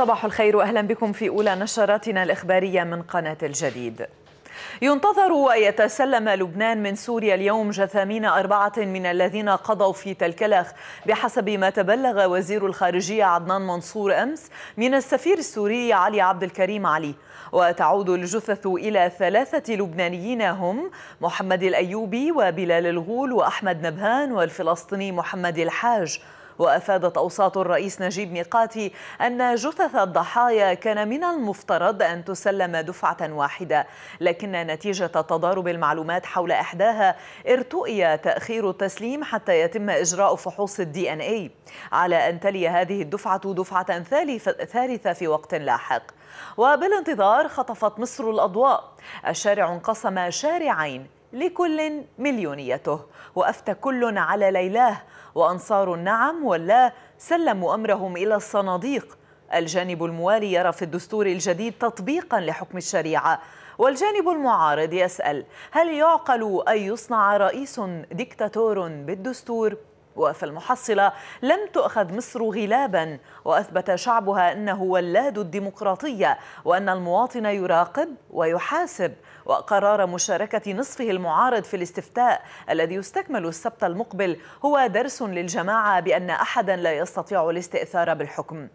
صباح الخير واهلا بكم في أولى نشراتنا الإخبارية من قناة الجديد ينتظر أن يتسلم لبنان من سوريا اليوم جثامين أربعة من الذين قضوا في تلكلخ بحسب ما تبلغ وزير الخارجية عدنان منصور أمس من السفير السوري علي عبد الكريم علي وتعود الجثث إلى ثلاثة لبنانيين هم محمد الأيوبي وبلال الغول وأحمد نبهان والفلسطيني محمد الحاج وأفادت أوساط الرئيس نجيب ميقاتي أن جثث الضحايا كان من المفترض أن تسلم دفعة واحدة لكن نتيجة تضارب المعلومات حول إحداها ارتؤي تأخير التسليم حتى يتم إجراء فحوص الدي إن إي على أن تلي هذه الدفعة دفعة ثالثة في وقت لاحق وبالانتظار خطفت مصر الأضواء الشارع انقسم شارعين لكل مليونيته وأفتى كل على ليلاه وأنصار النعم ولا سلموا أمرهم إلى الصناديق الجانب الموالي يرى في الدستور الجديد تطبيقا لحكم الشريعه والجانب المعارض يسال هل يعقل ان يصنع رئيس ديكتاتور بالدستور وفي المحصلة لم تؤخذ مصر غلابا وأثبت شعبها أنه ولاد الديمقراطية وأن المواطن يراقب ويحاسب وقرار مشاركة نصفه المعارض في الاستفتاء الذي يستكمل السبت المقبل هو درس للجماعة بأن أحدا لا يستطيع الاستئثار بالحكم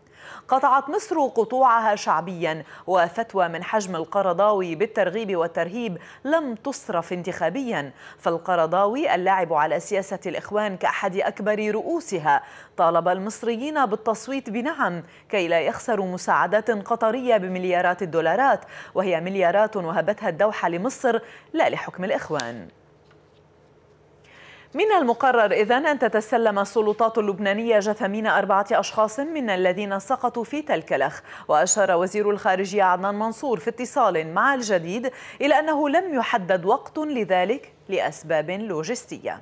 قطعت مصر قطوعها شعبيا وفتوى من حجم القرضاوي بالترغيب والترهيب لم تصرف انتخابيا فالقرضاوي اللاعب على سياسة الإخوان كأحد أكبر رؤوسها طالب المصريين بالتصويت بنعم كي لا يخسروا مساعدات قطرية بمليارات الدولارات وهي مليارات وهبتها الدوحة لمصر لا لحكم الإخوان من المقرر إذا أن تتسلم السلطات اللبنانية جثمين أربعة أشخاص من الذين سقطوا في تلكلخ وأشار وزير الخارجية عدنان منصور في اتصال مع الجديد إلى أنه لم يحدد وقت لذلك لأسباب لوجستية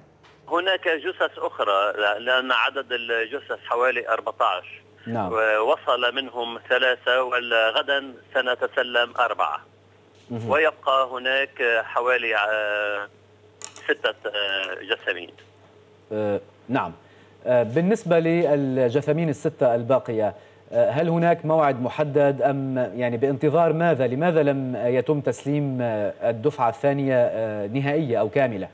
هناك جثث أخرى لأن عدد الجثث حوالي 14 نعم. وصل منهم ثلاثة وغدا سنتسلم أربعة ويبقى هناك حوالي آه، ستة آه، جثامين آه، نعم آه، بالنسبة للجثامين الستة الباقية هل هناك موعد محدد أم يعني بانتظار ماذا لماذا لم يتم تسليم الدفعة الثانية نهائية أو كاملة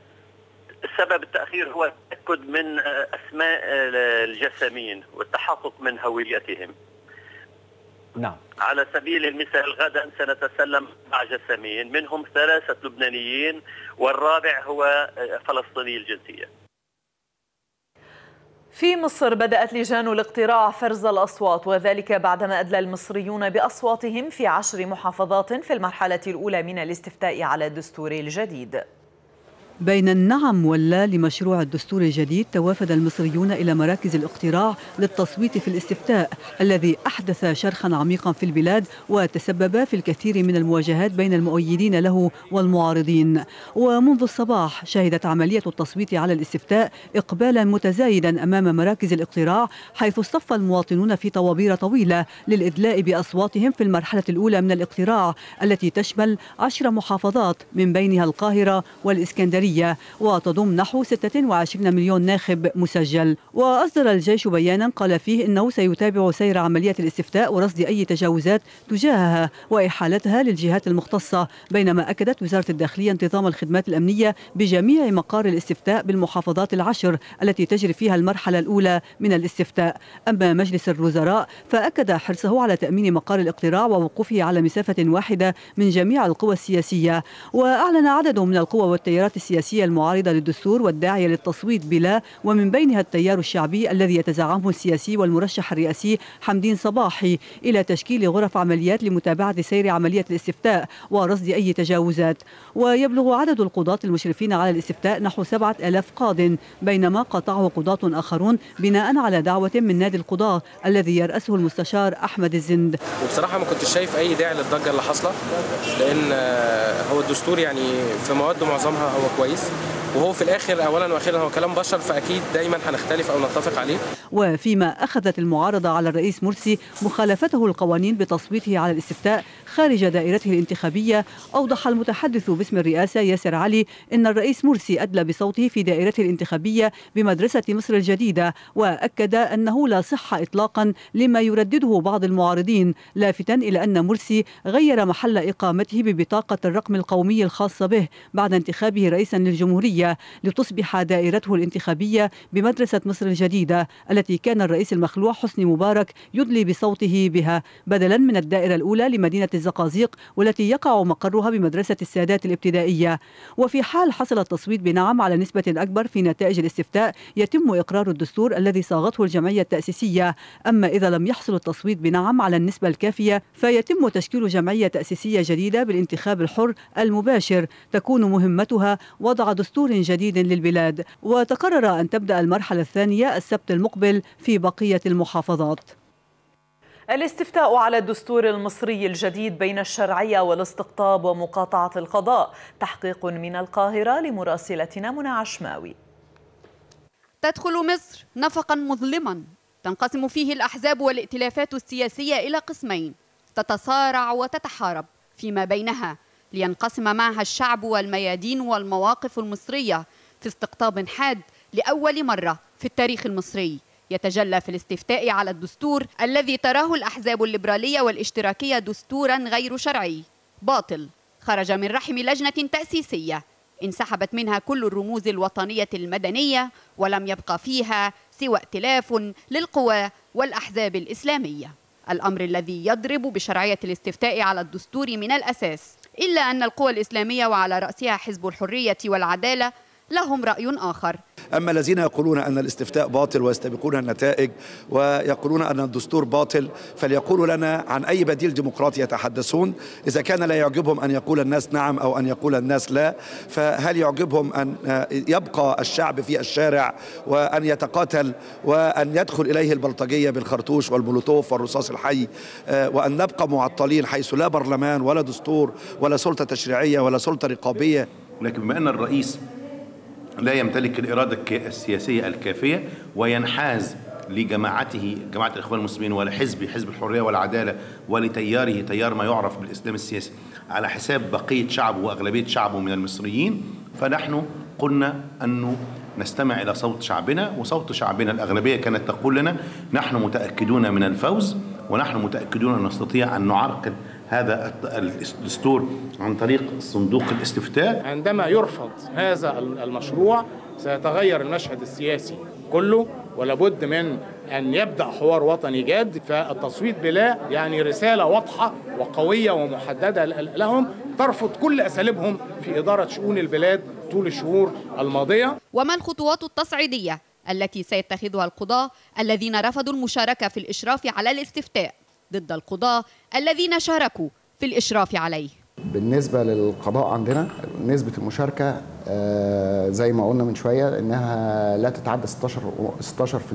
سبب التأخير هو التأكد من أسماء الجثامين والتحقق من هويتهم نعم على سبيل المثال غدا سنتسلم مع جسامين منهم ثلاثة لبنانيين والرابع هو فلسطيني الجنسية في مصر بدأت لجان الاقتراع فرز الأصوات وذلك بعدما أدلى المصريون بأصواتهم في عشر محافظات في المرحلة الأولى من الاستفتاء على الدستور الجديد بين النعم واللا لمشروع الدستور الجديد توافد المصريون إلى مراكز الاقتراع للتصويت في الاستفتاء الذي أحدث شرخا عميقا في البلاد وتسبب في الكثير من المواجهات بين المؤيدين له والمعارضين ومنذ الصباح شهدت عملية التصويت على الاستفتاء إقبالا متزايدا أمام مراكز الاقتراع حيث اصطف المواطنون في طوابير طويلة للإدلاء بأصواتهم في المرحلة الأولى من الاقتراع التي تشمل عشر محافظات من بينها القاهرة والإسكندرية الجمهورية وتضم نحو 26 مليون ناخب مسجل وأصدر الجيش بيانا قال فيه إنه سيتابع سير عملية الاستفتاء ورصد أي تجاوزات تجاهها وإحالتها للجهات المختصة بينما أكدت وزارة الداخلية انتظام الخدمات الأمنية بجميع مقار الاستفتاء بالمحافظات العشر التي تجري فيها المرحلة الأولى من الاستفتاء أما مجلس الوزراء فأكد حرصه على تأمين مقار الاقتراع ووقوفه على مسافة واحدة من جميع القوى السياسية وأعلن عدد من القوى والتيارات السياسية السياسية المعارضة للدستور والداعية للتصويت بلا ومن بينها التيار الشعبي الذي يتزعمه السياسي والمرشح الرئاسي حمدين صباحي إلى تشكيل غرف عمليات لمتابعة سير عملية الاستفتاء ورصد أي تجاوزات ويبلغ عدد القضاة المشرفين على الاستفتاء نحو 7000 قاض بينما قطعه قضاة آخرون بناء على دعوة من نادي القضاة الذي يرأسه المستشار أحمد الزند وبصراحة ما كنتش شايف أي داعي للضجة اللي حاصلة لأن آه، هو الدستور يعني في مواده معظمها هو كويس كويس وهو في الاخر اولا واخيرا هو كلام بشر فاكيد دايما هنختلف او نتفق عليه وفيما اخذت المعارضه على الرئيس مرسي مخالفته القوانين بتصويته على الاستفتاء خارج دائرته الانتخابية أوضح المتحدث باسم الرئاسة ياسر علي أن الرئيس مرسي أدلى بصوته في دائرته الانتخابية بمدرسة مصر الجديدة وأكد أنه لا صحة إطلاقا لما يردده بعض المعارضين لافتا إلى أن مرسي غير محل إقامته ببطاقة الرقم القومي الخاصة به بعد انتخابه رئيسا للجمهورية لتصبح دائرته الانتخابية بمدرسة مصر الجديدة التي كان الرئيس المخلوع حسني مبارك يدلي بصوته بها بدلا من الدائرة الأولى لمدينة الزقازيق والتي يقع مقرها بمدرسة السادات الابتدائية وفي حال حصل التصويت بنعم على نسبة أكبر في نتائج الاستفتاء يتم إقرار الدستور الذي صاغته الجمعية التأسيسية أما إذا لم يحصل التصويت بنعم على النسبة الكافية فيتم تشكيل جمعية تأسيسية جديدة بالانتخاب الحر المباشر تكون مهمتها وضع دستور جديد للبلاد وتقرر أن تبدأ المرحلة الثانية السبت المقبل في بقية المحافظات الاستفتاء على الدستور المصري الجديد بين الشرعية والاستقطاب ومقاطعة القضاء تحقيق من القاهرة لمراسلتنا منى عشماوي تدخل مصر نفقا مظلما تنقسم فيه الأحزاب والائتلافات السياسية إلى قسمين تتصارع وتتحارب فيما بينها لينقسم معها الشعب والميادين والمواقف المصرية في استقطاب حاد لأول مرة في التاريخ المصري يتجلى في الاستفتاء على الدستور الذي تراه الأحزاب الليبرالية والاشتراكية دستورا غير شرعي باطل خرج من رحم لجنة تأسيسية انسحبت منها كل الرموز الوطنية المدنية ولم يبقى فيها سوى ائتلاف للقوى والأحزاب الإسلامية الأمر الذي يضرب بشرعية الاستفتاء على الدستور من الأساس إلا أن القوى الإسلامية وعلى رأسها حزب الحرية والعدالة لهم رأي آخر أما الذين يقولون أن الاستفتاء باطل ويستبقون النتائج ويقولون أن الدستور باطل فليقولوا لنا عن أي بديل ديمقراطي يتحدثون إذا كان لا يعجبهم أن يقول الناس نعم أو أن يقول الناس لا فهل يعجبهم أن يبقى الشعب في الشارع وأن يتقاتل وأن يدخل إليه البلطجية بالخرطوش والبلوتوف والرصاص الحي آه، وأن نبقى معطلين حيث لا برلمان ولا دستور ولا سلطة تشريعية ولا سلطة رقابية لكن بما أن الرئيس لا يمتلك الإرادة السياسية الكافية وينحاز لجماعته جماعة الإخوان المسلمين ولحزب حزب حزب الحرية والعدالة ولتياره تيار ما يعرف بالإسلام السياسي على حساب بقية شعبه وأغلبية شعبه من المصريين فنحن قلنا أنه نستمع إلى صوت شعبنا وصوت شعبنا الأغلبية كانت تقول لنا نحن متأكدون من الفوز ونحن متأكدون أن نستطيع أن نعرقل هذا الدستور عن طريق صندوق الاستفتاء عندما يرفض هذا المشروع سيتغير المشهد السياسي كله ولابد من أن يبدأ حوار وطني جاد فالتصويت بلا يعني رسالة واضحة وقوية ومحددة لهم ترفض كل أساليبهم في إدارة شؤون البلاد طول الشهور الماضية وما الخطوات التصعيدية التي سيتخذها القضاة الذين رفضوا المشاركة في الإشراف على الاستفتاء ضد القضاة الذين شاركوا في الإشراف عليه بالنسبة للقضاء عندنا نسبة المشاركة آه، زي ما قلنا من شوية إنها لا تتعدى 16 16%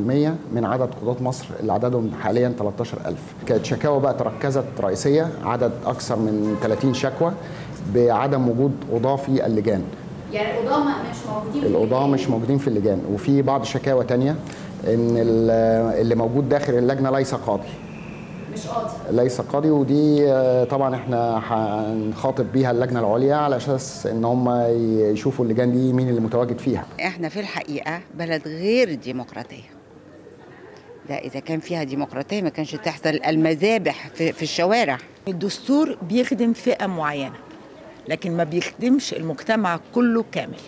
من عدد قضاة مصر اللي عددهم حاليا 13000 كانت شكاوى بقى تركزت رئيسية عدد أكثر من 30 شكوى بعدم وجود قضاة في اللجان يعني القضاة مش موجودين القضاة مش موجودين في اللجان وفي بعض شكاوى تانية إن اللي موجود داخل اللجنة ليس قاضي مش قاضي ليس قاضي ودي آه، طبعا احنا هنخاطب بيها اللجنه العليا على اساس ان هم يشوفوا اللجان دي مين اللي متواجد فيها احنا في الحقيقه بلد غير ديمقراطيه ده اذا كان فيها ديمقراطيه ما كانش تحصل المذابح في, في الشوارع الدستور بيخدم فئه معينه لكن ما بيخدمش المجتمع كله كامل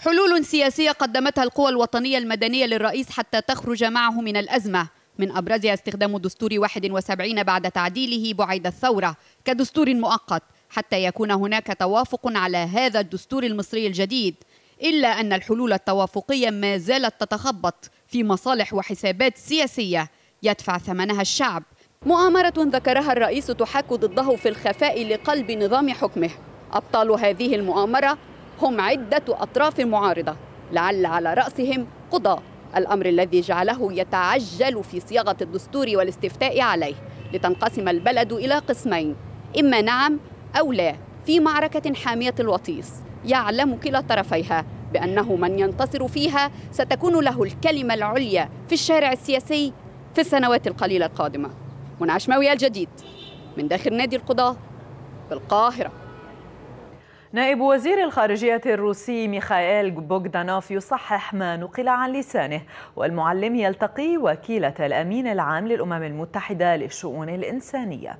حلول سياسيه قدمتها القوى الوطنيه المدنيه للرئيس حتى تخرج معه من الازمه من أبرزها استخدام دستور 71 بعد تعديله بعيد الثورة كدستور مؤقت حتى يكون هناك توافق على هذا الدستور المصري الجديد إلا أن الحلول التوافقية ما زالت تتخبط في مصالح وحسابات سياسية يدفع ثمنها الشعب مؤامرة ذكرها الرئيس تحاك ضده في الخفاء لقلب نظام حكمه أبطال هذه المؤامرة هم عدة أطراف معارضة لعل على رأسهم قضاة الأمر الذي جعله يتعجل في صياغة الدستور والاستفتاء عليه لتنقسم البلد إلى قسمين إما نعم أو لا في معركة حامية الوطيس يعلم كلا طرفيها بأنه من ينتصر فيها ستكون له الكلمة العليا في الشارع السياسي في السنوات القليلة القادمة منعش الجديد من داخل نادي القضاة بالقاهرة نائب وزير الخارجية الروسي ميخائيل بوغدانوف يصحح ما نقل عن لسانه والمعلم يلتقي وكيلة الأمين العام للأمم المتحدة للشؤون الإنسانية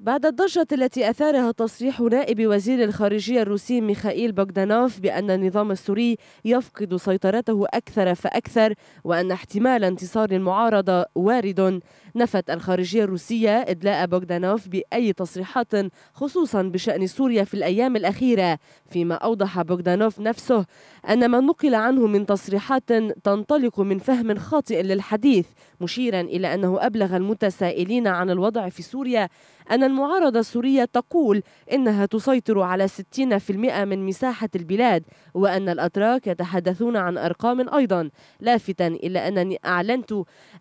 بعد الضجة التي أثارها تصريح نائب وزير الخارجية الروسي ميخائيل بوغدانوف بأن النظام السوري يفقد سيطرته أكثر فأكثر وأن احتمال انتصار المعارضة وارد نفت الخارجية الروسية إدلاء بوغدانوف بأي تصريحات خصوصا بشأن سوريا في الأيام الأخيرة فيما أوضح بوغدانوف نفسه أن ما نقل عنه من تصريحات تنطلق من فهم خاطئ للحديث مشيرا إلى أنه أبلغ المتسائلين عن الوضع في سوريا أن المعارضة السورية تقول إنها تسيطر على 60% من مساحة البلاد وأن الأتراك يتحدثون عن أرقام أيضا لافتا إلى أنني أعلنت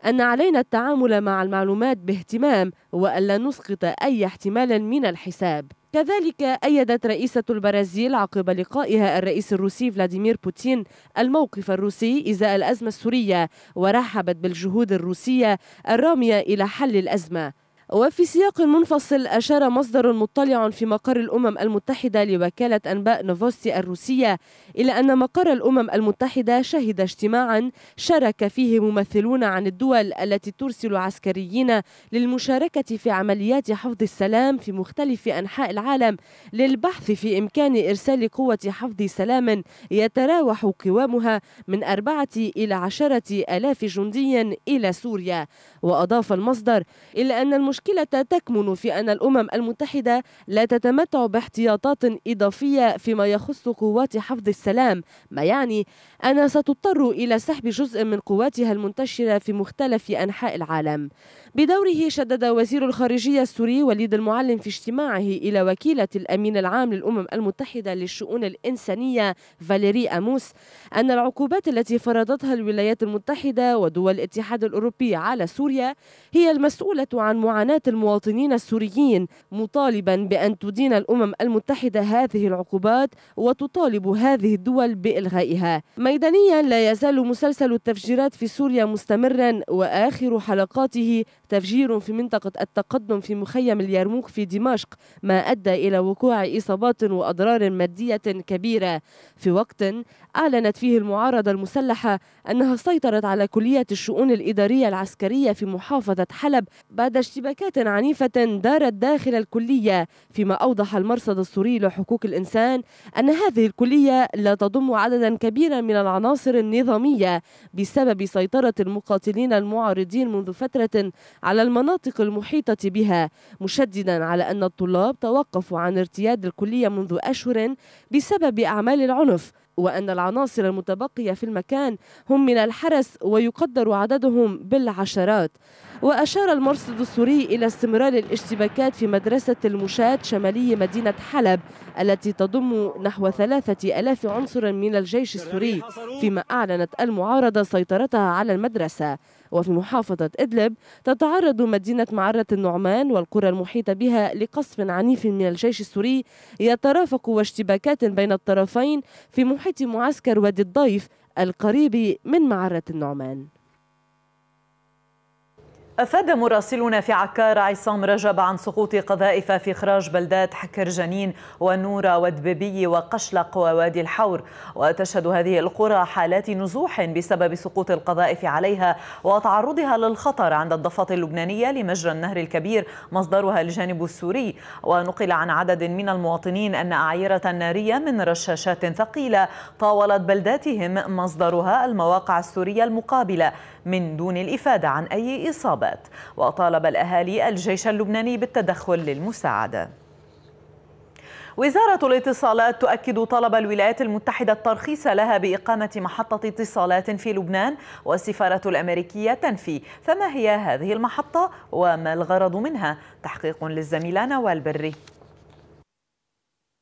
أن علينا التعامل مع المعلومات باهتمام وألا نسقط أي احتمال من الحساب كذلك أيدت رئيسة البرازيل عقب لقائها الرئيس الروسي فلاديمير بوتين الموقف الروسي إزاء الأزمة السورية ورحبت بالجهود الروسية الرامية إلى حل الأزمة وفي سياق منفصل أشار مصدر مطلع في مقر الأمم المتحدة لوكالة أنباء نوفوستي الروسية إلى أن مقر الأمم المتحدة شهد اجتماعا شارك فيه ممثلون عن الدول التي ترسل عسكريين للمشاركة في عمليات حفظ السلام في مختلف أنحاء العالم للبحث في إمكان إرسال قوة حفظ سلام يتراوح قوامها من أربعة إلى عشرة آلاف جندي إلى سوريا وأضاف المصدر إلى أن المش المشكلة تكمن في أن الأمم المتحدة لا تتمتع باحتياطات إضافية فيما يخص قوات حفظ السلام ما يعني أنها ستضطر إلى سحب جزء من قواتها المنتشرة في مختلف أنحاء العالم بدوره شدد وزير الخارجية السوري وليد المعلم في اجتماعه إلى وكيلة الأمين العام للأمم المتحدة للشؤون الإنسانية فاليري أموس أن العقوبات التي فرضتها الولايات المتحدة ودول الاتحاد الأوروبي على سوريا هي المسؤولة عن معاناة المواطنين السوريين مطالبا بأن تدين الأمم المتحدة هذه العقوبات وتطالب هذه الدول بإلغائها ميدانيا لا يزال مسلسل التفجيرات في سوريا مستمرا وآخر حلقاته تفجير في منطقة التقدم في مخيم اليرموك في دمشق ما أدى إلى وقوع إصابات وأضرار مادية كبيرة في وقت أعلنت فيه المعارضة المسلحة أنها سيطرت على كلية الشؤون الإدارية العسكرية في محافظة حلب بعد اشتباكات عنيفة دارت داخل الكلية فيما أوضح المرصد السوري لحقوق الإنسان أن هذه الكلية لا تضم عددا كبيرا من العناصر النظامية بسبب سيطرة المقاتلين المعارضين منذ فترة على المناطق المحيطة بها مشددا على أن الطلاب توقفوا عن ارتياد الكلية منذ أشهر بسبب أعمال العنف وأن العناصر المتبقية في المكان هم من الحرس ويقدر عددهم بالعشرات وأشار المرصد السوري إلى استمرار الاشتباكات في مدرسة المشاة شمالي مدينة حلب التي تضم نحو ثلاثة ألاف عنصر من الجيش السوري فيما أعلنت المعارضة سيطرتها على المدرسة وفي محافظة إدلب تتعرض مدينة معرة النعمان والقرى المحيطة بها لقصف عنيف من الجيش السوري يترافق واشتباكات بين الطرفين في محيط معسكر وادي الضيف القريب من معرة النعمان أفاد مراسلنا في عكار عصام رجب عن سقوط قذائف في إخراج بلدات حكر جنين ونورة ودببي وقشلق ووادي الحور وتشهد هذه القرى حالات نزوح بسبب سقوط القذائف عليها وتعرضها للخطر عند الضفة اللبنانية لمجرى النهر الكبير مصدرها الجانب السوري ونقل عن عدد من المواطنين أن أعيرة نارية من رشاشات ثقيلة طاولت بلداتهم مصدرها المواقع السورية المقابلة من دون الإفادة عن أي إصابات وطالب الأهالي الجيش اللبناني بالتدخل للمساعدة وزارة الاتصالات تؤكد طلب الولايات المتحدة الترخيص لها بإقامة محطة اتصالات في لبنان والسفارة الأمريكية تنفي فما هي هذه المحطة وما الغرض منها تحقيق للزميلان نوال بري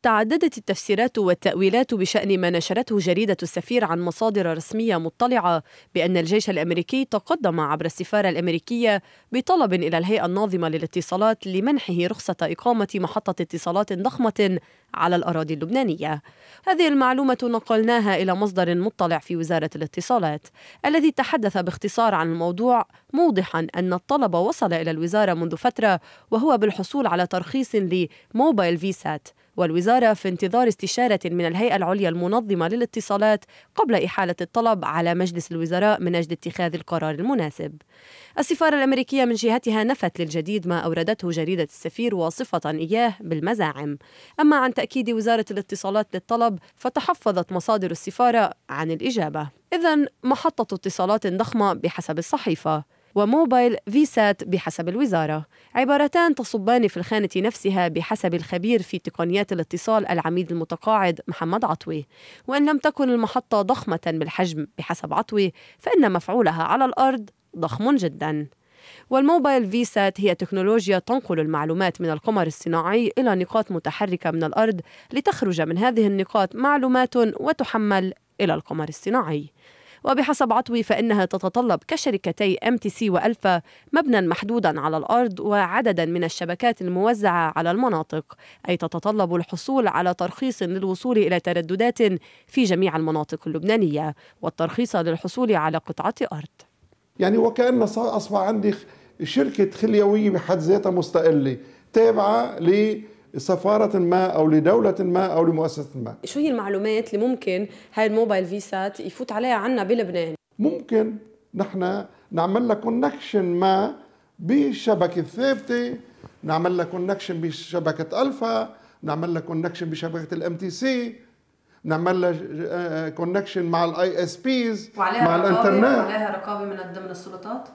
تعددت التفسيرات والتأويلات بشأن ما نشرته جريدة السفير عن مصادر رسمية مطلعة بأن الجيش الأمريكي تقدم عبر السفارة الأمريكية بطلب إلى الهيئة الناظمة للاتصالات لمنحه رخصة إقامة محطة اتصالات ضخمة على الأراضي اللبنانية. هذه المعلومة نقلناها إلى مصدر مطلع في وزارة الاتصالات الذي تحدث باختصار عن الموضوع موضحا أن الطلب وصل إلى الوزارة منذ فترة وهو بالحصول على ترخيص لموبايل فيسات والوزارة في انتظار استشارة من الهيئة العليا المنظمة للاتصالات قبل إحالة الطلب على مجلس الوزراء من أجل اتخاذ القرار المناسب السفارة الأمريكية من جهتها نفت للجديد ما أوردته جريدة السفير واصفة إياه بالمزاعم أما عن تأكيد وزارة الاتصالات للطلب فتحفظت مصادر السفارة عن الإجابة إذا محطة اتصالات ضخمة بحسب الصحيفة وموبايل فيسات بحسب الوزارة عبارتان تصبان في الخانة نفسها بحسب الخبير في تقنيات الاتصال العميد المتقاعد محمد عطوي وإن لم تكن المحطة ضخمة بالحجم بحسب عطوي فإن مفعولها على الأرض ضخم جداً والموبايل فيسات هي تكنولوجيا تنقل المعلومات من القمر الصناعي إلى نقاط متحركة من الأرض لتخرج من هذه النقاط معلومات وتحمل إلى القمر الصناعي وبحسب عطوي فإنها تتطلب كشركتي ام تي سي وألفا مبنى محدودا على الأرض وعددا من الشبكات الموزعة على المناطق أي تتطلب الحصول على ترخيص للوصول إلى ترددات في جميع المناطق اللبنانية والترخيص للحصول على قطعة أرض يعني وكأن أصبح عندي شركة خليوية بحد ذاتها مستقلة تابعة ل لسفارة ما أو لدولة ما أو لمؤسسة ما شو هي المعلومات اللي ممكن هاي الموبايل فيسات يفوت عليها عنا بلبنان؟ ممكن نحن نعمل لها كونكشن ما بشبكة ثابتة نعمل لها كونكشن بشبكة ألفا نعمل لها كونكشن بشبكة الام تي سي نعمل لها آه، آه، كونكشن مع الاي اس بيز مع الانترنت وعليها رقابه من ضمن السلطات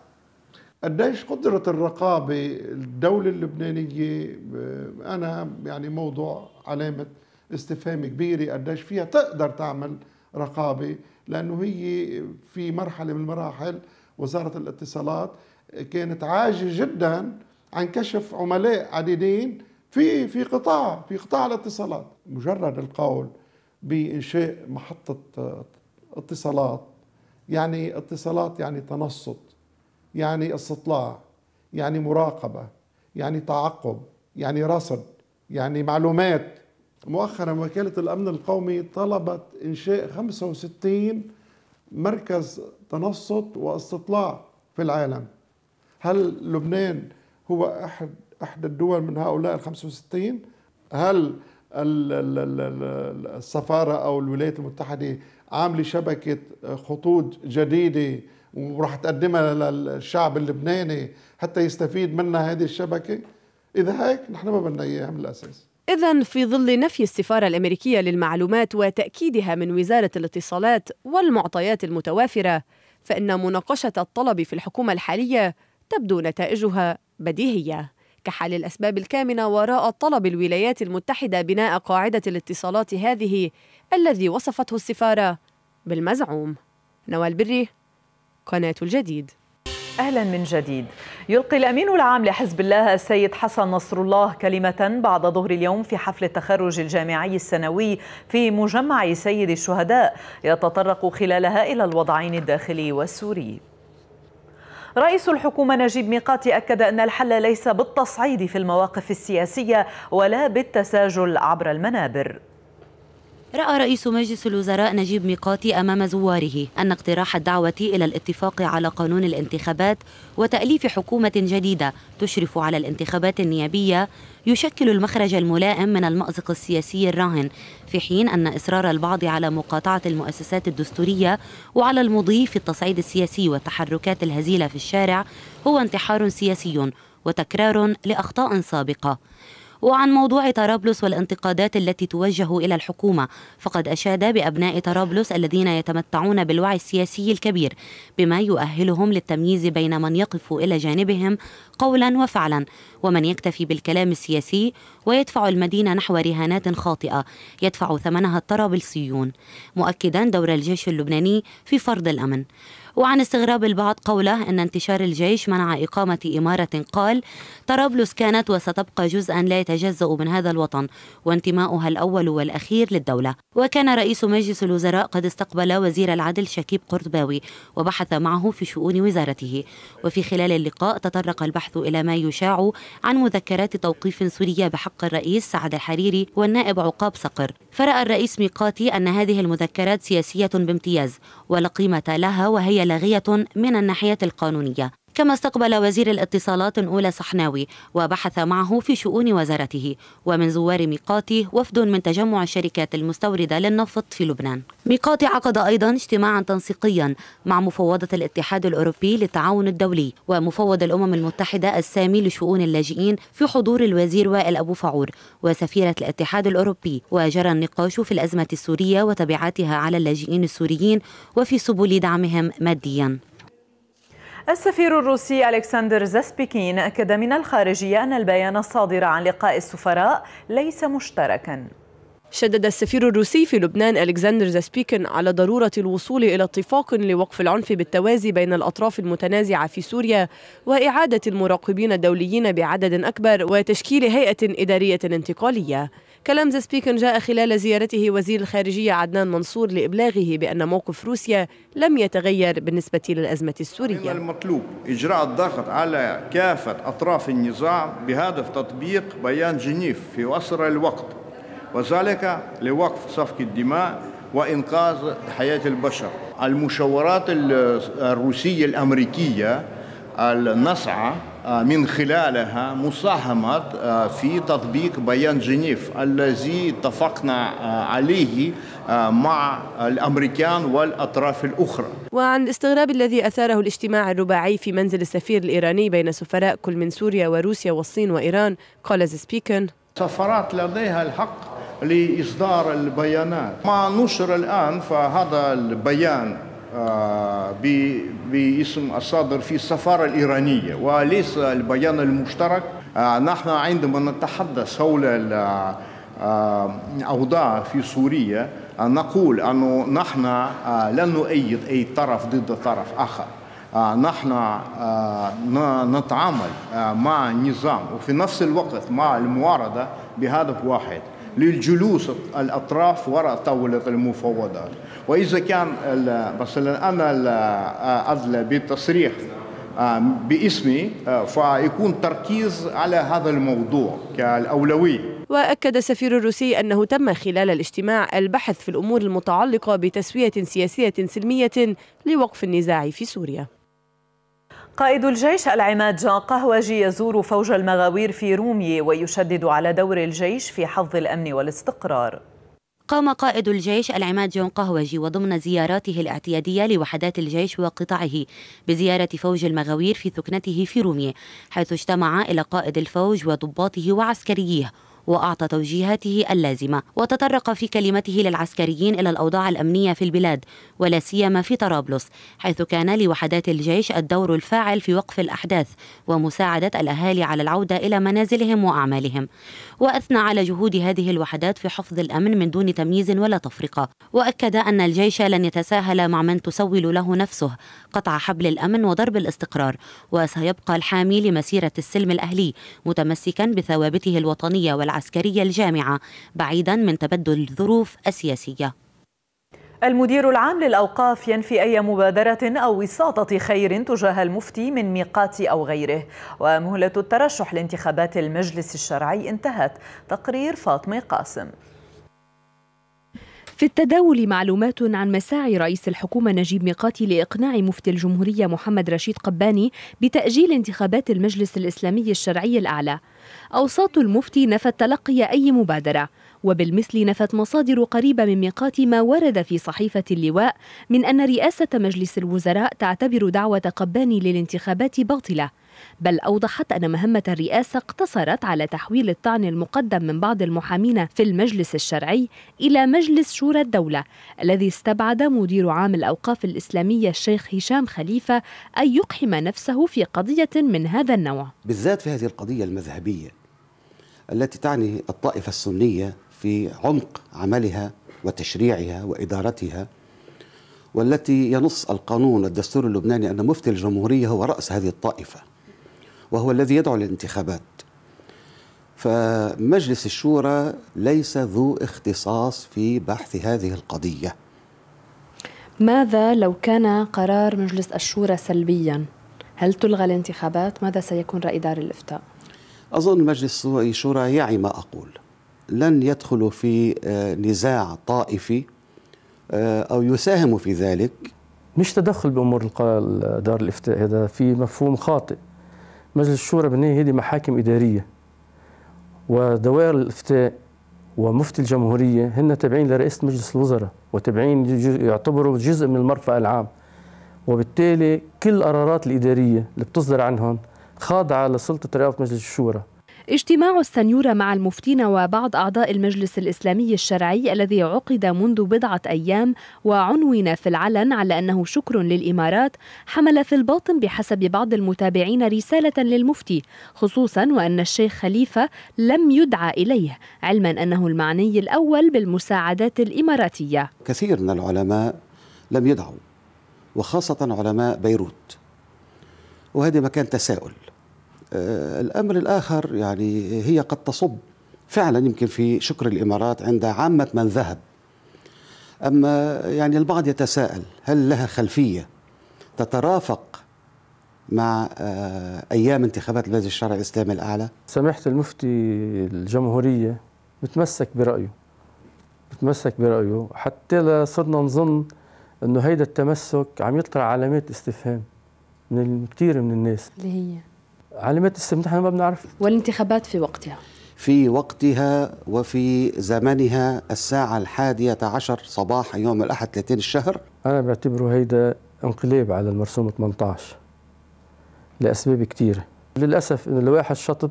قديش قدرة الرقابة الدولة اللبنانية أنا يعني موضوع علامة استفهام كبيرة قديش فيها تقدر تعمل رقابة لأنه هي في مرحلة من المراحل وزارة الاتصالات كانت عاجزة جدا عن كشف عملاء عديدين في في قطاع في قطاع الاتصالات مجرد القول بإنشاء محطة اتصالات يعني اتصالات يعني تنصت يعني استطلاع يعني مراقبة يعني تعقب يعني رصد يعني معلومات مؤخرا وكالة الأمن القومي طلبت إنشاء 65 مركز تنصت واستطلاع في العالم هل لبنان هو أحد أحد الدول من هؤلاء ال 65 هل السفارة أو الولايات المتحدة عاملة شبكة خطوط جديدة وراح تقدمها للشعب اللبناني حتى يستفيد منها هذه الشبكه اذا هيك نحن ما بدنا اياها من الاساس إذا في ظل نفي السفارة الأمريكية للمعلومات وتأكيدها من وزارة الاتصالات والمعطيات المتوافرة، فإن مناقشة الطلب في الحكومة الحالية تبدو نتائجها بديهية، كحل الأسباب الكامنة وراء طلب الولايات المتحدة بناء قاعدة الاتصالات هذه الذي وصفته السفارة بالمزعوم. نوال بري قناة الجديد أهلا من جديد يلقي الأمين العام لحزب الله السيد حسن نصر الله كلمة بعد ظهر اليوم في حفل التخرج الجامعي السنوي في مجمع سيد الشهداء يتطرق خلالها إلى الوضعين الداخلي والسوري رئيس الحكومة نجيب ميقاتي أكد أن الحل ليس بالتصعيد في المواقف السياسية ولا بالتساجل عبر المنابر رأى رئيس مجلس الوزراء نجيب ميقاتي أمام زواره أن اقتراح الدعوة إلى الاتفاق على قانون الانتخابات وتأليف حكومة جديدة تشرف على الانتخابات النيابية يشكل المخرج الملائم من المأزق السياسي الراهن في حين أن إصرار البعض على مقاطعة المؤسسات الدستورية وعلى المضي في التصعيد السياسي والتحركات الهزيلة في الشارع هو انتحار سياسي وتكرار لأخطاء سابقة وعن موضوع طرابلس والانتقادات التي توجه إلى الحكومة فقد أشاد بأبناء طرابلس الذين يتمتعون بالوعي السياسي الكبير بما يؤهلهم للتمييز بين من يقف إلى جانبهم قولا وفعلا ومن يكتفي بالكلام السياسي ويدفع المدينة نحو رهانات خاطئة يدفع ثمنها الطرابلسيون مؤكدا دور الجيش اللبناني في فرض الأمن وعن استغراب البعض قوله أن انتشار الجيش منع إقامة إمارة قال طرابلس كانت وستبقى جزءا لا يتجزأ من هذا الوطن وانتماؤها الأول والأخير للدولة وكان رئيس مجلس الوزراء قد استقبل وزير العدل شكيب قرطباوي وبحث معه في شؤون وزارته وفي خلال اللقاء تطرق البحث إلى ما يشاع عن مذكرات توقيف سورية بحق الرئيس سعد الحريري والنائب عقاب صقر فرأى الرئيس ميقاتي أن هذه المذكرات سياسية بامتياز ولا قيمة لها وهي لاغية من الناحية القانونية كما استقبل وزير الاتصالات أولى صحناوي وبحث معه في شؤون وزارته ومن زوار ميقاتي وفد من تجمع الشركات المستوردة للنفط في لبنان ميقاتي عقد أيضا اجتماعا تنسيقيا مع مفوضة الاتحاد الأوروبي للتعاون الدولي ومفوض الأمم المتحدة السامي لشؤون اللاجئين في حضور الوزير وائل أبو فعور وسفيرة الاتحاد الأوروبي وجرى النقاش في الأزمة السورية وتبعاتها على اللاجئين السوريين وفي سبل دعمهم ماديا السفير الروسي ألكسندر زاسبيكين أكد من الخارجية أن البيان الصادر عن لقاء السفراء ليس مشتركاً شدد السفير الروسي في لبنان ألكسندر زاسبيكين على ضرورة الوصول إلى اتفاق لوقف العنف بالتوازي بين الأطراف المتنازعة في سوريا وإعادة المراقبين الدوليين بعدد أكبر وتشكيل هيئة إدارية انتقالية كلام ذا سبيكن جاء خلال زيارته وزير الخارجية عدنان منصور لإبلاغه بأن موقف روسيا لم يتغير بالنسبة للأزمة السورية المطلوب إجراء الضغط على كافة أطراف النزاع بهدف تطبيق بيان جنيف في أسرع الوقت وذلك لوقف صفك الدماء وإنقاذ حياة البشر المشاورات الروسية الأمريكية النصعة آه، من خلالها مساهمة آه، في تطبيق بيان جنيف الذي اتفقنا آه، عليه مع الامريكان والاطراف الاخرى. وعن الاستغراب الذي اثاره الاجتماع الرباعي في منزل السفير الايراني بين سفراء كل من سوريا وروسيا والصين وايران قال زيسبيكن سفرات لديها الحق لاصدار البيانات. ما نشر الان فهذا البيان آه، باسم الصادر في السفارة الإيرانية وليس البيان المشترك آه، نحن عندما نتحدث حول آه، الأوضاع في سوريا نقول أنه نحن لن نؤيد أي طرف ضد طرف آخر نحن نتعامل مع النظام وفي نفس الوقت مع المعارضة بهدف واحد للجلوس الأطراف وراء طاولة المفاوضات وإذا كان مثلا أنا أدلى آه، بالتصريح آه، باسمي آه، فيكون تركيز على هذا الموضوع كالأولوية وأكد السفير الروسي أنه تم خلال الاجتماع البحث في الأمور المتعلقة بتسوية سياسية سلمية لوقف النزاع في سوريا قائد الجيش العماد جان قهوجي يزور فوج المغاوير في رومي ويشدد على دور الجيش في حظ الأمن والاستقرار قام قائد الجيش العماد جون قهوجي وضمن زياراته الاعتيادية لوحدات الجيش وقطعه بزيارة فوج المغاوير في ثكنته في رومية حيث اجتمع إلى قائد الفوج وضباطه وعسكريه وأعطى توجيهاته اللازمة وتطرق في كلمته للعسكريين إلى الأوضاع الأمنية في البلاد ولا سيما في طرابلس حيث كان لوحدات الجيش الدور الفاعل في وقف الأحداث ومساعدة الأهالي على العودة إلى منازلهم وأعمالهم وأثنى على جهود هذه الوحدات في حفظ الأمن من دون تمييز ولا تفرقة وأكد أن الجيش لن يتساهل مع من تسول له نفسه قطع حبل الأمن وضرب الاستقرار وسيبقى الحامي لمسيرة السلم الأهلي متمسكا بثوابته الوطنية والعسكرية العسكرية الجامعة بعيدا من تبدل الظروف السياسية المدير العام للأوقاف ينفي أي مبادرة أو وساطة خير تجاه المفتي من ميقات أو غيره ومهلة الترشح لانتخابات المجلس الشرعي انتهت تقرير فاطمة قاسم في التداول معلومات عن مساعي رئيس الحكومة نجيب ميقاتي لإقناع مفتي الجمهورية محمد رشيد قباني بتأجيل انتخابات المجلس الإسلامي الشرعي الأعلى أوساط المفتي نفت تلقي أي مبادرة وبالمثل نفت مصادر قريبة من ميقات ما ورد في صحيفة اللواء من أن رئاسة مجلس الوزراء تعتبر دعوة قباني للانتخابات باطلة بل أوضحت أن مهمة الرئاسة اقتصرت على تحويل الطعن المقدم من بعض المحامين في المجلس الشرعي إلى مجلس شورى الدولة الذي استبعد مدير عام الأوقاف الإسلامية الشيخ هشام خليفة أن يقحم نفسه في قضية من هذا النوع بالذات في هذه القضية المذهبية التي تعني الطائفة السنية في عمق عملها وتشريعها وإدارتها والتي ينص القانون الدستور اللبناني أن مفتي الجمهورية هو رأس هذه الطائفة وهو الذي يدعو للانتخابات فمجلس الشورى ليس ذو اختصاص في بحث هذه القضية ماذا لو كان قرار مجلس الشورى سلبيا؟ هل تلغى الانتخابات؟ ماذا سيكون رأي دار الإفتاء؟ أظن مجلس الشورى يعي ما أقول لن يدخل في آه، نزاع طائفي آه، أو يساهم في ذلك مش تدخل بأمور دار الإفتاء هذا في مفهوم خاطئ مجلس الشورى بنيه هذه محاكم إدارية ودوائر الإفتاء ومفتي الجمهورية هن تابعين لرئيس مجلس الوزراء وتابعين يعتبروا جزء من المرفأ العام وبالتالي كل القرارات الإدارية اللي بتصدر عنهم خاضعة لسلطة رئاسة مجلس الشورى اجتماع السنيورة مع المفتين وبعض أعضاء المجلس الإسلامي الشرعي الذي عقد منذ بضعة أيام وعنون في العلن على أنه شكر للإمارات حمل في الباطن بحسب بعض المتابعين رسالة للمفتي خصوصا وأن الشيخ خليفة لم يدعى إليه علما أنه المعني الأول بالمساعدات الإماراتية كثير من العلماء لم يدعوا وخاصة علماء بيروت وهذا مكان تساؤل آه، الأمر الآخر يعني هي قد تصب فعلا يمكن في شكر الإمارات عند عامة من ذهب أما يعني البعض يتساءل هل لها خلفية تترافق مع آه، أيام انتخابات المجلس الشرعي الإسلامي الأعلى سماحة المفتي الجمهورية متمسك برأيه متمسك برأيه حتى لا صرنا نظن أنه هيدا التمسك عم يطرح علامات استفهام من كثير من الناس اللي هي علامات استفهام نحن ما بنعرف والانتخابات في وقتها في وقتها وفي زمنها الساعة الحادية عشر صباح يوم الأحد 30 الشهر أنا بعتبره هيدا انقلاب على المرسوم 18 لأسباب كثيرة للأسف أن لوائح الشطب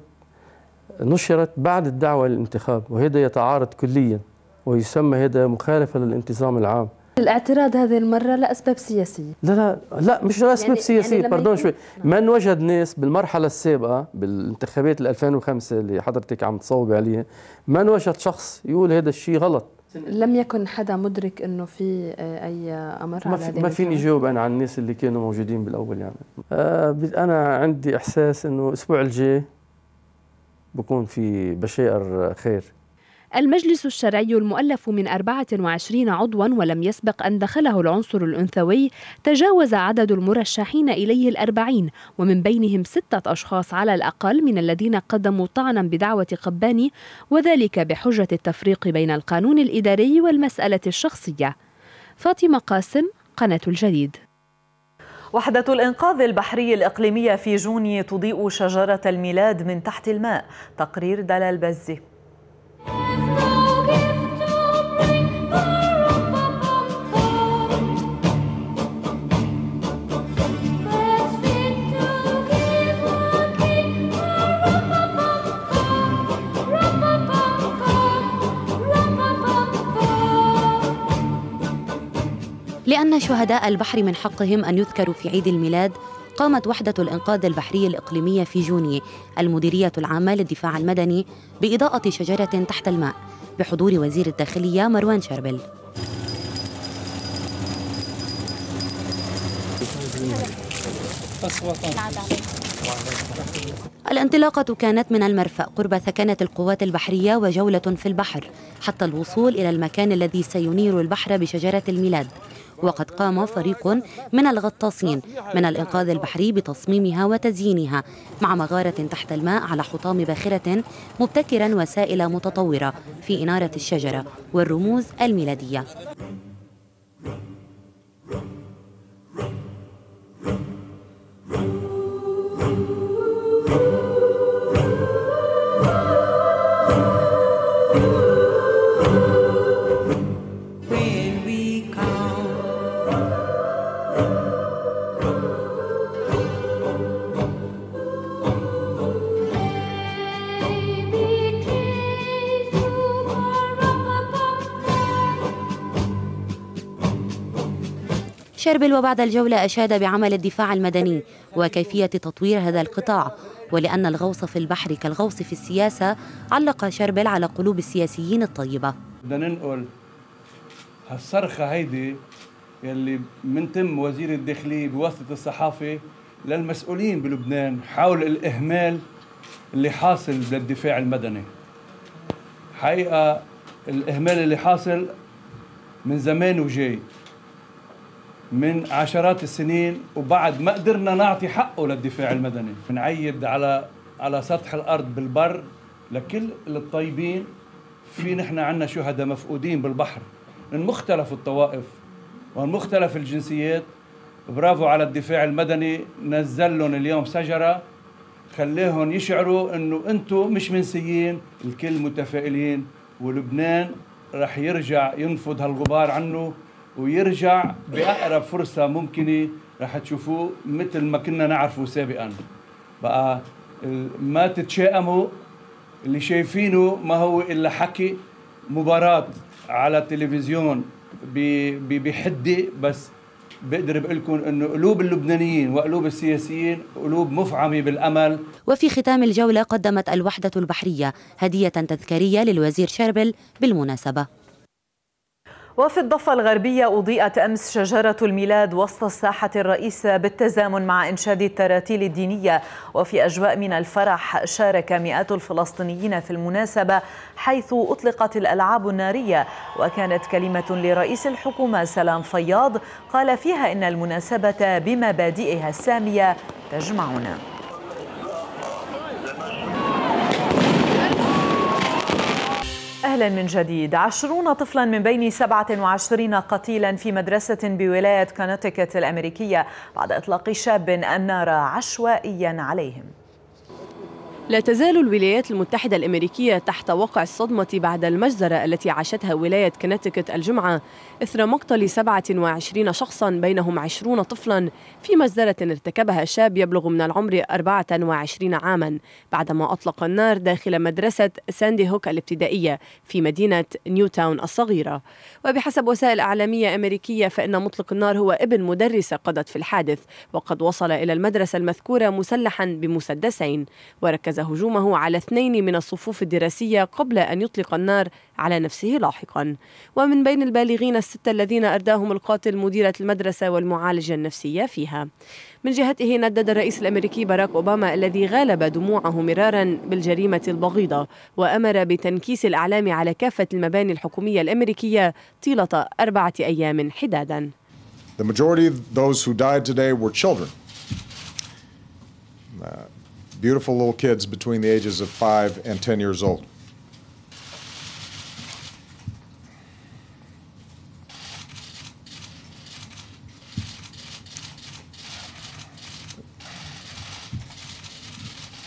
نشرت بعد الدعوة للانتخاب وهذا يتعارض كليا ويسمى هذا مخالفة للانتظام العام الاعتراض هذه المره لاسباب سياسيه لا لا لا مش لاسباب يعني-, يعني سياسيه يعني باردون شوي ما نوجد ناس بالمرحله السابقه بالانتخابات 2005 اللي حضرتك عم تصوبي عليها ما نوجد شخص يقول هذا الشيء غلط لم يكن حدا مدرك انه في آه، اي امر ما في ما فيني جاوب انا عن الناس اللي كانوا موجودين بالاول يعني آه انا عندي احساس انه الاسبوع الجاي بكون في بشائر خير المجلس الشرعي المؤلف من 24 عضوا ولم يسبق أن دخله العنصر الأنثوي تجاوز عدد المرشحين إليه الأربعين ومن بينهم ستة أشخاص على الأقل من الذين قدموا طعنا بدعوة قباني وذلك بحجة التفريق بين القانون الإداري والمسألة الشخصية فاطمة قاسم قناة الجديد وحدة الإنقاذ البحري الإقليمية في جوني تضيء شجرة الميلاد من تحت الماء تقرير دلال بزي لأن شهداء البحر من حقهم أن يذكروا في عيد الميلاد قامت وحدة الإنقاذ البحري الإقليمية في جوني المديرية العامة للدفاع المدني بإضاءة شجرة تحت الماء بحضور وزير الداخلية مروان شربل الانطلاقة كانت من المرفأ قرب ثكنة القوات البحرية وجولة في البحر حتى الوصول إلى المكان الذي سينير البحر بشجرة الميلاد وقد قام فريق من الغطاسين من الإنقاذ البحري بتصميمها وتزيينها مع مغارة تحت الماء على حطام باخرة مبتكرا وسائل متطورة في إنارة الشجرة والرموز الميلادية Run. شربل وبعد الجولة أشاد بعمل الدفاع المدني وكيفية تطوير هذا القطاع ولأن الغوص في البحر كالغوص في السياسة علق شربل على قلوب السياسيين الطيبة بدنا ننقل هالصرخة هيدي يلي من تم وزير الداخلية بواسطة الصحافة للمسؤولين بلبنان حول الإهمال اللي حاصل للدفاع المدني حقيقة الإهمال اللي حاصل من زمان وجاي من عشرات السنين وبعد ما قدرنا نعطي حقه للدفاع المدني بنعيد على على سطح الارض بالبر لكل الطيبين في نحن عندنا شهداء مفقودين بالبحر من مختلف الطوائف ومن مختلف الجنسيات برافو على الدفاع المدني نزل لهم اليوم شجره خليهم يشعروا انه انتم مش منسيين الكل متفائلين ولبنان رح يرجع ينفض هالغبار عنه ويرجع باقرب فرصه ممكنه رح تشوفوه مثل ما كنا نعرفه سابقا بقى ما تتشائموا اللي شايفينه ما هو الا حكي مباراه على التلفزيون بحده بس بقدر بقول لكم انه قلوب اللبنانيين وقلوب السياسيين قلوب مفعمه بالامل وفي ختام الجوله قدمت الوحده البحريه هديه تذكاريه للوزير شربل بالمناسبه وفي الضفة الغربية أضيئت أمس شجرة الميلاد وسط الساحة الرئيسة بالتزامن مع إنشاد التراتيل الدينية وفي أجواء من الفرح شارك مئات الفلسطينيين في المناسبة حيث أطلقت الألعاب النارية وكانت كلمة لرئيس الحكومة سلام فياض قال فيها إن المناسبة بمبادئها السامية تجمعنا أهلا من جديد عشرون طفلا من بين 27 قتيلا في مدرسة بولاية كونتيكت الأمريكية بعد إطلاق شاب النار عشوائيا عليهم لا تزال الولايات المتحدة الأمريكية تحت وقع الصدمة بعد المجزرة التي عاشتها ولاية كنتيكت الجمعة إثر مقتل 27 شخصا بينهم 20 طفلا في مجزرة ارتكبها شاب يبلغ من العمر 24 عاما بعدما أطلق النار داخل مدرسة ساندي هوك الابتدائية في مدينة نيوتاون الصغيرة وبحسب وسائل أعلامية أمريكية فإن مطلق النار هو ابن مدرسة قضت في الحادث وقد وصل إلى المدرسة المذكورة مسلحا بمسدسين وركز هجومه على اثنين من الصفوف الدراسية قبل أن يطلق النار على نفسه لاحقا ومن بين البالغين الستة الذين أرداهم القاتل مديرة المدرسة والمعالجة النفسية فيها من جهته ندد الرئيس الأمريكي باراك أوباما الذي غالب دموعه مرارا بالجريمة البغيضة وأمر بتنكيس الأعلام على كافة المباني الحكومية الأمريكية طيلة أربعة أيام حدادا The majority of those who died today were children. Uh, beautiful little kids between the ages of five and ten years old.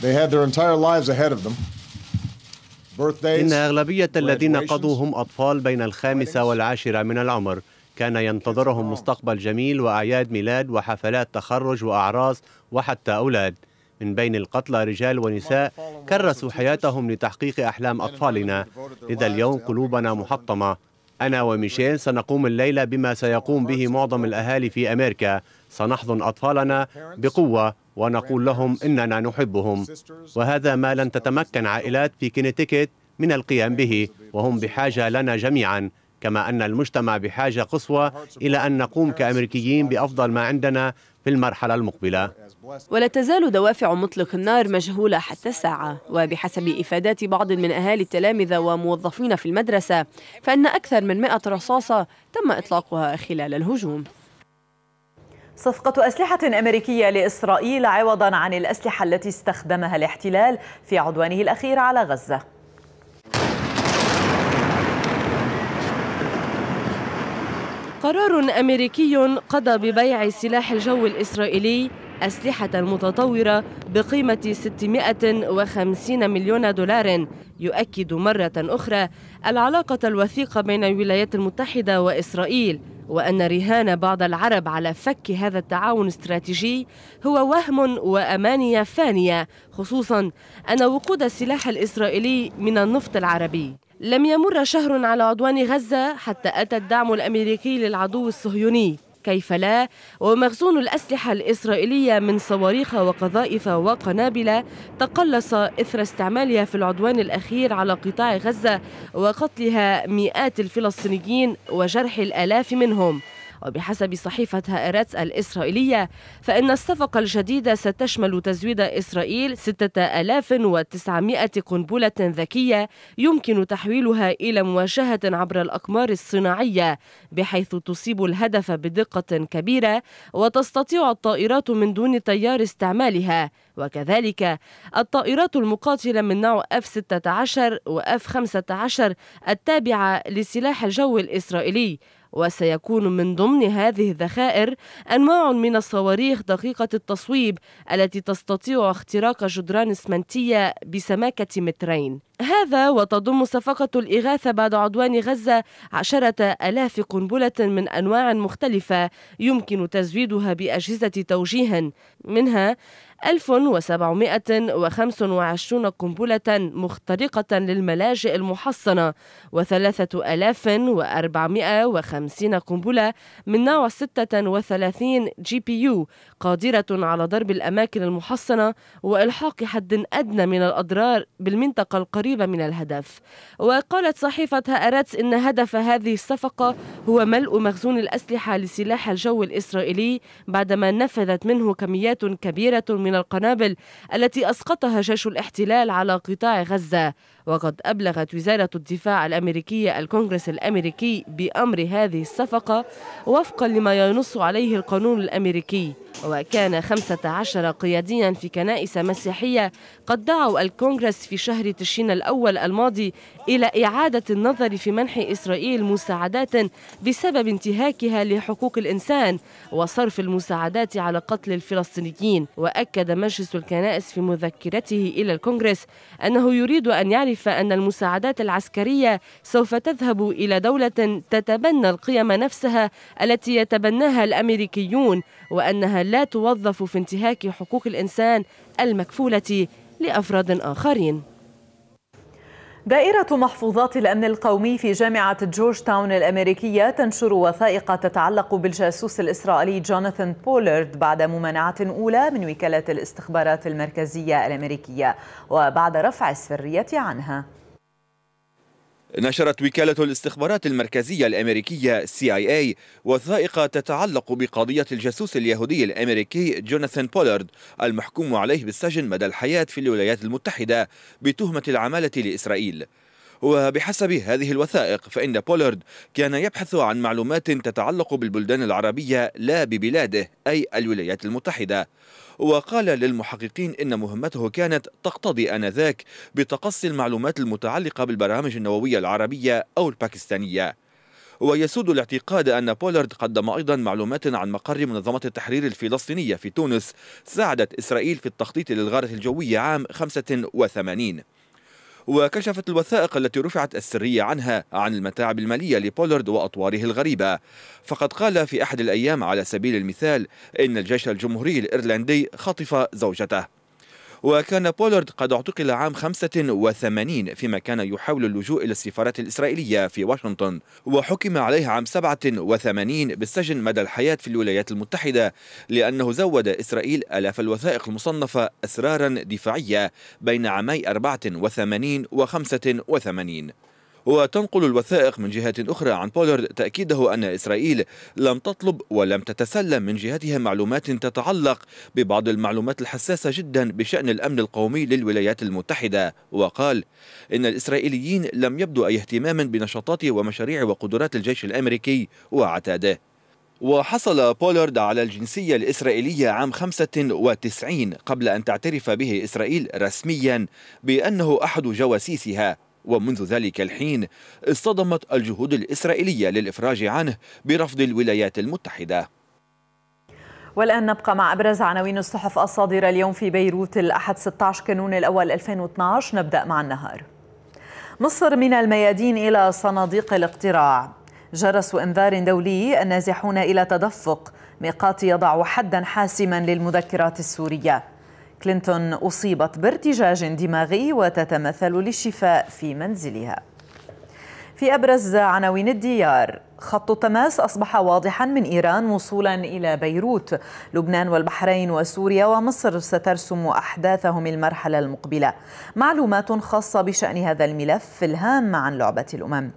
They had their entire lives ahead of them. إن أغلبية الذين قضوا هم أطفال بين الخامسة والعاشرة من العمر كان ينتظرهم مستقبل جميل وأعياد ميلاد وحفلات تخرج وأعراس وحتى أولاد من بين القتلى رجال ونساء كرسوا حياتهم لتحقيق أحلام أطفالنا لذا اليوم قلوبنا محطمة أنا وميشيل سنقوم الليلة بما سيقوم به معظم الأهالي في أمريكا سنحضن أطفالنا بقوة ونقول لهم إننا نحبهم وهذا ما لن تتمكن عائلات في كينيتيكيت من القيام به وهم بحاجة لنا جميعاً كما أن المجتمع بحاجة قصوى إلى أن نقوم كأمريكيين بأفضل ما عندنا في المرحلة المقبلة ولا تزال دوافع مطلق النار مجهولة حتى الساعة وبحسب إفادات بعض من أهالي التلامذة وموظفين في المدرسة فإن أكثر من 100 رصاصة تم إطلاقها خلال الهجوم صفقة أسلحة أمريكية لإسرائيل عوضا عن الأسلحة التي استخدمها الاحتلال في عدوانه الأخير على غزة قرار أمريكي قضى ببيع سلاح الجو الإسرائيلي أسلحة متطورة بقيمة 650 مليون دولار يؤكد مرة أخرى العلاقة الوثيقة بين الولايات المتحدة وإسرائيل وأن رهان بعض العرب على فك هذا التعاون الاستراتيجي هو وهم وأمانية فانية خصوصا أن وقود السلاح الإسرائيلي من النفط العربي لم يمر شهر على عدوان غزة حتى أتى الدعم الأمريكي للعدو الصهيوني كيف لا ومخزون الأسلحة الإسرائيلية من صواريخ وقذائف وقنابل تقلص إثر استعمالها في العدوان الأخير على قطاع غزة وقتلها مئات الفلسطينيين وجرح الآلاف منهم وبحسب صحيفة هائرتس الإسرائيلية فإن الصفقة الجديدة ستشمل تزويد إسرائيل 6900 قنبلة ذكية يمكن تحويلها إلى مواجهة عبر الأقمار الصناعية بحيث تصيب الهدف بدقة كبيرة وتستطيع الطائرات من دون تيار استعمالها وكذلك الطائرات المقاتلة من نوع F-16 و F-15 التابعة لسلاح الجو الإسرائيلي وسيكون من ضمن هذه الذخائر أنواع من الصواريخ دقيقة التصويب التي تستطيع اختراق جدران اسمنتية بسماكة مترين هذا وتضم صفقة الإغاثة بعد عدوان غزة عشرة ألاف قنبلة من أنواع مختلفة يمكن تزويدها بأجهزة توجيه منها 1725 قنبلة مخترقة للملاجئ المحصنة و3450 قنبلة من نوع 36 جي بي يو قادرة على ضرب الأماكن المحصنة وإلحاق حد أدنى من الأضرار بالمنطقة القريبة من الهدف وقالت صحيفة هأرتس إن هدف هذه الصفقة هو ملء مخزون الأسلحة لسلاح الجو الإسرائيلي بعدما نفذت منه كميات كبيرة من من القنابل التي أسقطها جيش الاحتلال على قطاع غزة وقد أبلغت وزارة الدفاع الأمريكية الكونغرس الأمريكي بأمر هذه الصفقة وفقا لما ينص عليه القانون الأمريكي وكان 15 قياديا في كنائس مسيحية قد دعوا الكونغرس في شهر تشرين الأول الماضي إلى إعادة النظر في منح إسرائيل مساعدات بسبب انتهاكها لحقوق الإنسان وصرف المساعدات على قتل الفلسطينيين وأكد مجلس الكنائس في مذكرته إلى الكونغرس أنه يريد أن يعرف أن المساعدات العسكرية سوف تذهب إلى دولة تتبنى القيم نفسها التي يتبناها الأمريكيون وأنها لا توظف في انتهاك حقوق الإنسان المكفولة لأفراد آخرين دائرة محفوظات الأمن القومي في جامعة جورج تاون الأمريكية تنشر وثائق تتعلق بالجاسوس الإسرائيلي جوناثان بولارد بعد ممانعة أولى من وكالة الاستخبارات المركزية الأمريكية وبعد رفع السرية عنها نشرت وكالة الاستخبارات المركزية الأمريكية CIA وثائق تتعلق بقضية الجاسوس اليهودي الأمريكي جوناثان بولارد المحكوم عليه بالسجن مدى الحياة في الولايات المتحدة بتهمة العمالة لإسرائيل وبحسب هذه الوثائق فإن بولارد كان يبحث عن معلومات تتعلق بالبلدان العربية لا ببلاده أي الولايات المتحدة وقال للمحققين إن مهمته كانت تقتضي آنذاك بتقصي المعلومات المتعلقة بالبرامج النووية العربية أو الباكستانية ويسود الاعتقاد أن بولارد قدم أيضا معلومات عن مقر منظمة التحرير الفلسطينية في تونس ساعدت إسرائيل في التخطيط للغارة الجوية عام 85 وكشفت الوثائق التي رفعت السرية عنها عن المتاعب المالية لبولارد وأطواره الغريبة فقد قال في أحد الأيام على سبيل المثال إن الجيش الجمهوري الإيرلندي خطف زوجته وكان بولارد قد اعتقل عام 85 فيما كان يحاول اللجوء إلى السفارات الإسرائيلية في واشنطن وحكم عليه عام 87 بالسجن مدى الحياة في الولايات المتحدة لأنه زود إسرائيل ألاف الوثائق المصنفة أسرارا دفاعية بين عامي 84 و 85 وتنقل الوثائق من جهة أخرى عن بولارد تأكيده أن إسرائيل لم تطلب ولم تتسلم من جهتها معلومات تتعلق ببعض المعلومات الحساسة جدا بشأن الأمن القومي للولايات المتحدة وقال إن الإسرائيليين لم يبدوا أي اهتمام بنشاطات ومشاريع وقدرات الجيش الأمريكي وعتاده وحصل بولارد على الجنسية الإسرائيلية عام 95 قبل أن تعترف به إسرائيل رسميا بأنه أحد جواسيسها ومنذ ذلك الحين اصطدمت الجهود الإسرائيلية للإفراج عنه برفض الولايات المتحدة والآن نبقى مع أبرز عناوين الصحف الصادرة اليوم في بيروت الأحد 16 كانون الأول 2012 نبدأ مع النهار مصر من الميادين إلى صناديق الاقتراع جرس انذار دولي النازحون الى تدفق ميقات يضع حدا حاسما للمذكرات السوريه كلينتون أصيبت بارتجاج دماغي وتتمثل للشفاء في منزلها في أبرز عناوين الديار خط التماس أصبح واضحا من إيران وصولا إلى بيروت لبنان والبحرين وسوريا ومصر سترسم أحداثهم المرحلة المقبلة معلومات خاصة بشأن هذا الملف الهام عن لعبة الأمم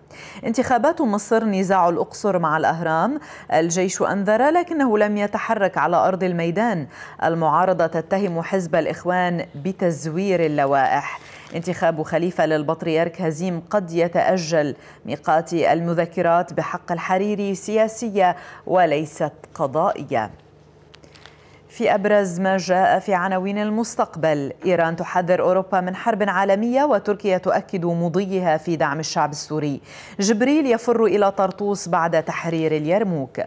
انتخابات مصر نزاع الأقصر مع الأهرام الجيش أنذر لكنه لم يتحرك على أرض الميدان المعارضة تتهم حزب الإخوان بتزوير اللوائح انتخاب خليفة للبطريرك هزيم قد يتأجل ميقات المذكرات بحق الحريري سياسية وليست قضائية في أبرز ما جاء في عناوين المستقبل إيران تحذر أوروبا من حرب عالمية وتركيا تؤكد مضيها في دعم الشعب السوري جبريل يفر إلى طرطوس بعد تحرير اليرموك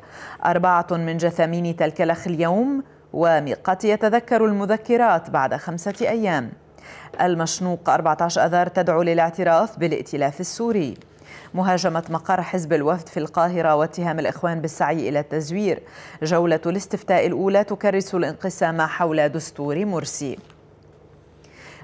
أربعة من جثامين تلك الاخ اليوم وميقات يتذكر المذكرات بعد خمسة أيام المشنوق 14 أذار تدعو للاعتراف بالائتلاف السوري مهاجمة مقر حزب الوفد في القاهرة واتهام الإخوان بالسعي إلى التزوير جولة الاستفتاء الأولى تكرس الانقسام حول دستور مرسي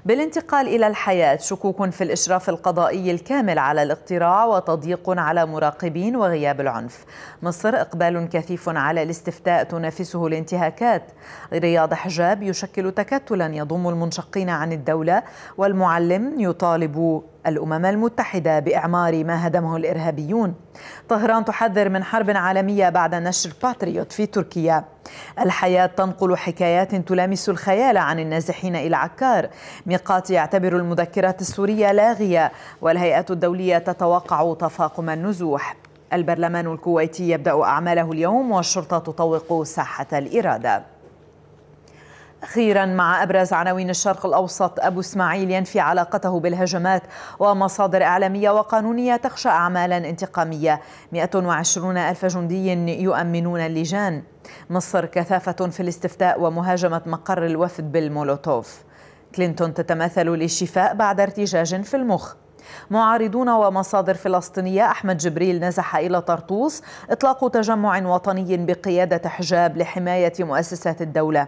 بالانتقال إلى الحياة شكوك في الإشراف القضائي الكامل على الاقتراع وتضييق على مراقبين وغياب العنف مصر إقبال كثيف على الاستفتاء تنافسه الانتهاكات رياض حجاب يشكل تكتلا يضم المنشقين عن الدولة والمعلم يطالب الأمم المتحدة بإعمار ما هدمه الإرهابيون طهران تحذر من حرب عالمية بعد نشر باتريوت في تركيا الحياة تنقل حكايات تلامس الخيال عن النازحين إلى عكار ميقات يعتبر المذكرات السورية لاغية والهيئة الدولية تتوقع تفاقم النزوح البرلمان الكويتي يبدأ أعماله اليوم والشرطة تطوق ساحة الإرادة أخيرا مع أبرز عناوين الشرق الأوسط أبو إسماعيل ينفي علاقته بالهجمات ومصادر إعلامية وقانونية تخشى أعمالا انتقامية 120 ألف جندي يؤمنون اللجان مصر كثافة في الاستفتاء ومهاجمة مقر الوفد بالمولوتوف كلينتون تتمثل للشفاء بعد ارتجاج في المخ معارضون ومصادر فلسطينية أحمد جبريل نزح إلى طرطوس إطلاق تجمع وطني بقيادة حجاب لحماية مؤسسات الدولة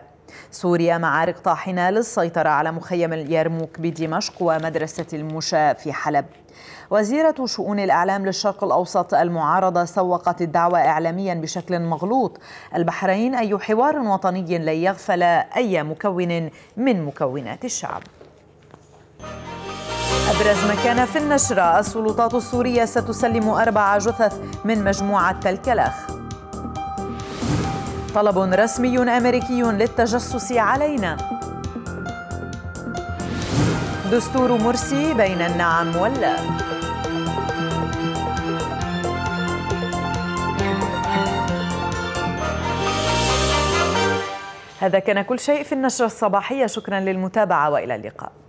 سوريا معارك طاحنة للسيطرة على مخيم اليرموك بدمشق ومدرسة المشاة في حلب وزيرة شؤون الإعلام للشرق الأوسط المعارضة سوقت الدعوة إعلاميا بشكل مغلوط البحرين أي حوار وطني لن يغفل أي مكون من مكونات الشعب أبرز ما كان في النشرة السلطات السورية ستسلم أربع جثث من مجموعة تلك الأخ طلب رسمي أمريكي للتجسس علينا دستور مرسي بين النعم واللا هذا كان كل شيء في النشرة الصباحية شكرا للمتابعة وإلى اللقاء